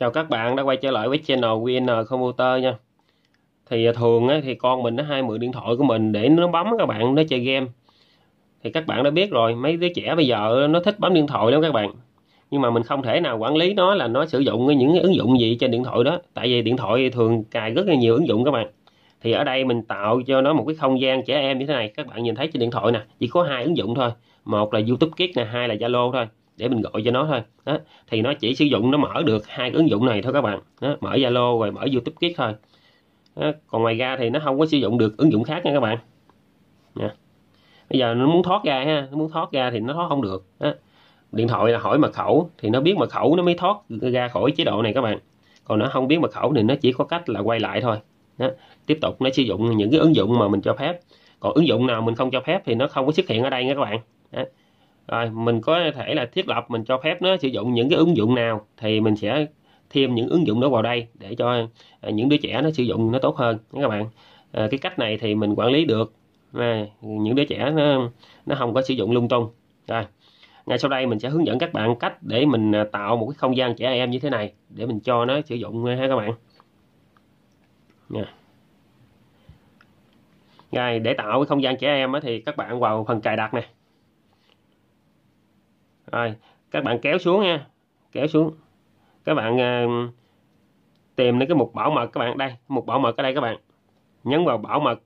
Chào các bạn đã quay trở lại với channel QN Computer nha Thì à, thường ấy, thì con mình nó hay mượn điện thoại của mình để nó bấm các bạn, nó chơi game Thì các bạn đã biết rồi, mấy đứa trẻ bây giờ nó thích bấm điện thoại lắm các bạn Nhưng mà mình không thể nào quản lý nó là nó sử dụng những ứng dụng gì trên điện thoại đó Tại vì điện thoại thường cài rất là nhiều ứng dụng các bạn Thì ở đây mình tạo cho nó một cái không gian trẻ em như thế này Các bạn nhìn thấy trên điện thoại nè, chỉ có hai ứng dụng thôi Một là YouTube Kids nè, hai là Zalo thôi để mình gọi cho nó thôi đó. thì nó chỉ sử dụng nó mở được hai ứng dụng này thôi các bạn đó. mở Zalo rồi mở YouTube Kids thôi đó. còn ngoài ra thì nó không có sử dụng được ứng dụng khác nha các bạn nha. bây giờ nó muốn thoát ra ha nó muốn thoát ra thì nó thoát không được đó. điện thoại là hỏi mật khẩu thì nó biết mật khẩu nó mới thoát ra khỏi chế độ này các bạn còn nó không biết mật khẩu thì nó chỉ có cách là quay lại thôi đó. tiếp tục nó sử dụng những cái ứng dụng mà mình cho phép còn ứng dụng nào mình không cho phép thì nó không có xuất hiện ở đây nha các bạn đó rồi mình có thể là thiết lập mình cho phép nó sử dụng những cái ứng dụng nào thì mình sẽ thêm những ứng dụng đó vào đây để cho à, những đứa trẻ nó sử dụng nó tốt hơn các bạn à, cái cách này thì mình quản lý được à, những đứa trẻ nó nó không có sử dụng lung tung rồi ngay sau đây mình sẽ hướng dẫn các bạn cách để mình à, tạo một cái không gian trẻ em như thế này để mình cho nó sử dụng ha các bạn Nè. Rồi, để tạo cái không gian trẻ em thì các bạn vào phần cài đặt này rồi các bạn kéo xuống nha kéo xuống các bạn uh, tìm đến cái mục bảo mật các bạn đây mục bảo mật ở đây các bạn nhấn vào bảo mật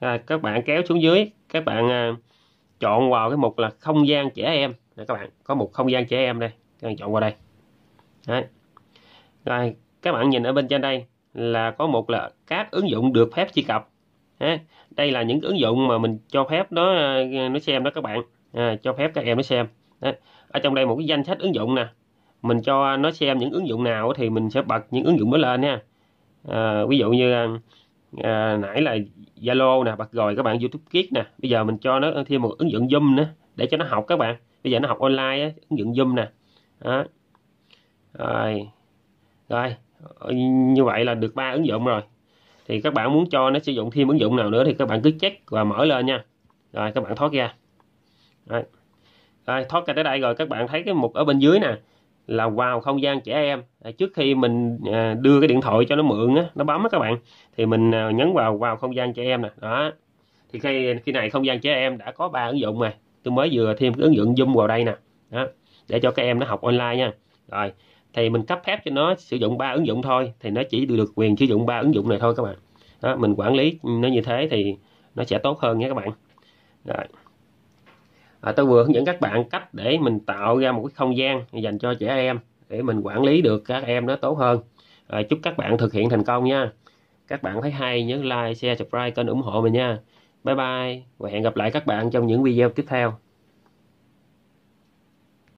rồi các bạn kéo xuống dưới các bạn uh, chọn vào cái mục là không gian trẻ em rồi các bạn có một không gian trẻ em đây các bạn chọn vào đây Đấy. rồi các bạn nhìn ở bên trên đây là có một là các ứng dụng được phép truy cập đây là những ứng dụng mà mình cho phép nó ờ, nó xem đó các bạn à, cho phép các em nó xem ở trong đây một cái danh sách ứng dụng nè mình cho nó xem những ứng dụng nào thì mình sẽ bật những ứng dụng đó lên nha à, ví dụ như à, nãy là Zalo nè bật rồi các bạn YouTube Kids nè bây giờ mình cho nó thêm một ứng dụng Zoom nữa để cho nó học các bạn bây giờ nó học online ứng dụng Zoom nè đó. rồi rồi như vậy là được ba ứng dụng rồi thì các bạn muốn cho nó sử dụng thêm ứng dụng nào nữa thì các bạn cứ check và mở lên nha rồi các bạn thoát ra Đấy. Rồi, thoát ra tới đây rồi các bạn thấy cái mục ở bên dưới nè là vào không gian trẻ em trước khi mình à, đưa cái điện thoại cho nó mượn á, nó bấm á các bạn thì mình à, nhấn vào vào không gian trẻ em nè đó thì khi khi này không gian trẻ em đã có ba ứng dụng rồi tôi mới vừa thêm cái ứng dụng zoom vào đây nè đó để cho các em nó học online nha rồi thì mình cấp phép cho nó sử dụng ba ứng dụng thôi thì nó chỉ được quyền sử dụng ba ứng dụng này thôi các bạn đó mình quản lý nó như thế thì nó sẽ tốt hơn nhé các bạn rồi à, tôi vừa hướng dẫn các bạn cách để mình tạo ra một cái không gian dành cho trẻ em để mình quản lý được các em nó tốt hơn à, chúc các bạn thực hiện thành công nha các bạn thấy hay nhớ like share subscribe kênh ủng hộ mình nha bye bye và hẹn gặp lại các bạn trong những video tiếp theo